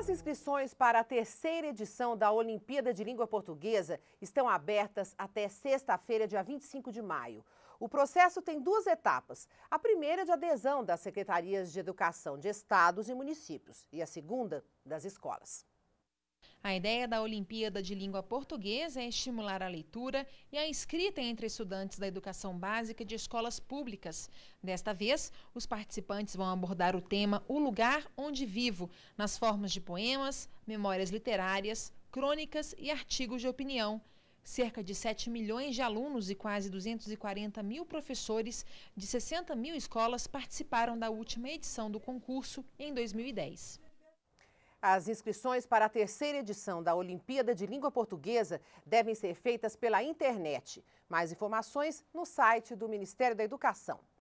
As inscrições para a terceira edição da Olimpíada de Língua Portuguesa estão abertas até sexta-feira, dia 25 de maio. O processo tem duas etapas. A primeira é de adesão das secretarias de educação de estados e municípios, e a segunda, das escolas. A ideia da Olimpíada de Língua Portuguesa é estimular a leitura e a escrita entre estudantes da educação básica de escolas públicas. Desta vez, os participantes vão abordar o tema O Lugar Onde Vivo, nas formas de poemas, memórias literárias, crônicas e artigos de opinião. Cerca de 7 milhões de alunos e quase 240 mil professores de 60 mil escolas participaram da última edição do concurso em 2010. As inscrições para a terceira edição da Olimpíada de Língua Portuguesa devem ser feitas pela internet. Mais informações no site do Ministério da Educação.